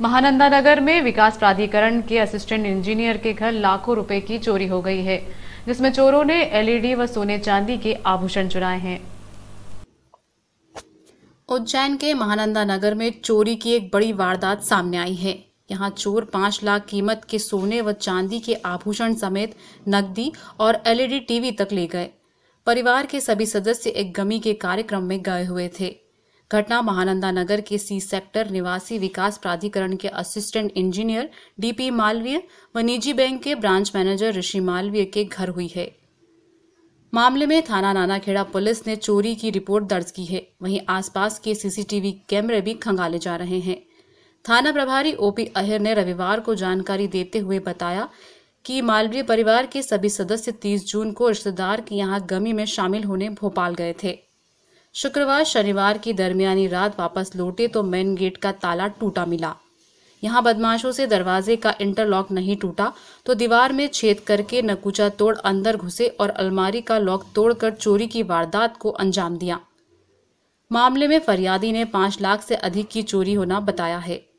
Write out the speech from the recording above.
महानंदा नगर में विकास प्राधिकरण के असिस्टेंट इंजीनियर के घर लाखों रुपए की चोरी हो गई है जिसमें चोरों ने एलईडी व सोने चांदी के आभूषण चुराए हैं उज्जैन के महानंदा नगर में चोरी की एक बड़ी वारदात सामने आई है यहाँ चोर पांच लाख कीमत के सोने व चांदी के आभूषण समेत नकदी और एलईडी टीवी तक ले गए परिवार के सभी सदस्य एक गमी के कार्यक्रम में गए हुए थे घटना महानंदा नगर के सी सेक्टर निवासी विकास प्राधिकरण के असिस्टेंट इंजीनियर डीपी मालवीय व निजी बैंक के ब्रांच मैनेजर ऋषि मालवीय के घर हुई है मामले में थाना नानाखेड़ा पुलिस ने चोरी की रिपोर्ट दर्ज की है वहीं आसपास के सीसीटीवी कैमरे भी खंगाले जा रहे हैं थाना प्रभारी ओपी अहिर ने रविवार को जानकारी देते हुए बताया कि मालवीय परिवार के सभी सदस्य 30 जून को रिश्तेदार के यहाँ गमी में शामिल होने भोपाल गए थे शुक्रवार शनिवार की दरमियानी रात वापस लौटे तो मेन गेट का ताला टूटा मिला यहां बदमाशों से दरवाजे का इंटरलॉक नहीं टूटा तो दीवार में छेद करके नकुचा तोड़ अंदर घुसे और अलमारी का लॉक तोड़कर चोरी की वारदात को अंजाम दिया मामले में फरियादी ने पांच लाख से अधिक की चोरी होना बताया है